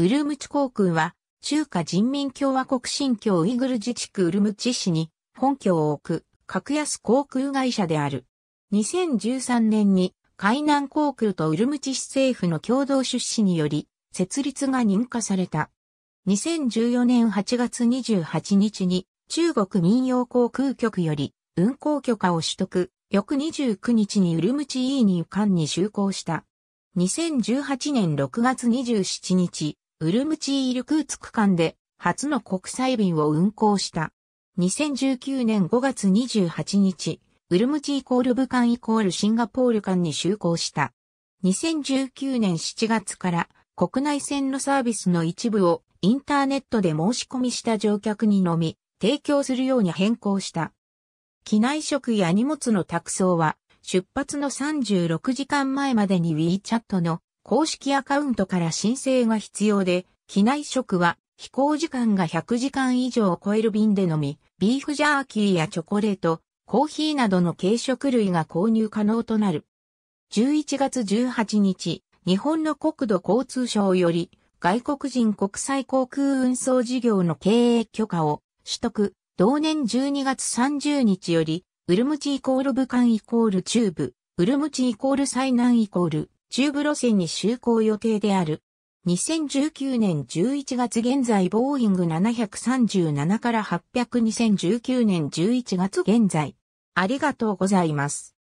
ウルムチ航空は、中華人民共和国新疆ウイグル自治区ウルムチ市に本拠を置く格安航空会社である。2013年に海南航空とウルムチ市政府の共同出資により設立が認可された。2014年8月28日に中国民謡航空局より運航許可を取得、翌29日にウルムチ E に管に就航した。2018年6月27日、ウルムチイルクーツク間で初の国際便を運航した。2019年5月28日、ウルムチイコール部間イコールシンガポール間に就航した。2019年7月から国内線のサービスの一部をインターネットで申し込みした乗客にのみ提供するように変更した。機内食や荷物の託送は出発の36時間前までに WeChat の公式アカウントから申請が必要で、機内食は飛行時間が100時間以上を超える便でのみ、ビーフジャーキーやチョコレート、コーヒーなどの軽食類が購入可能となる。11月18日、日本の国土交通省より、外国人国際航空運送事業の経営許可を取得、同年12月30日より、ウルムチイコール武漢イコール中部、ウルムチイコール災難イコール中部路線に就航予定である。2019年11月現在ボーイング737から8002019年11月現在。ありがとうございます。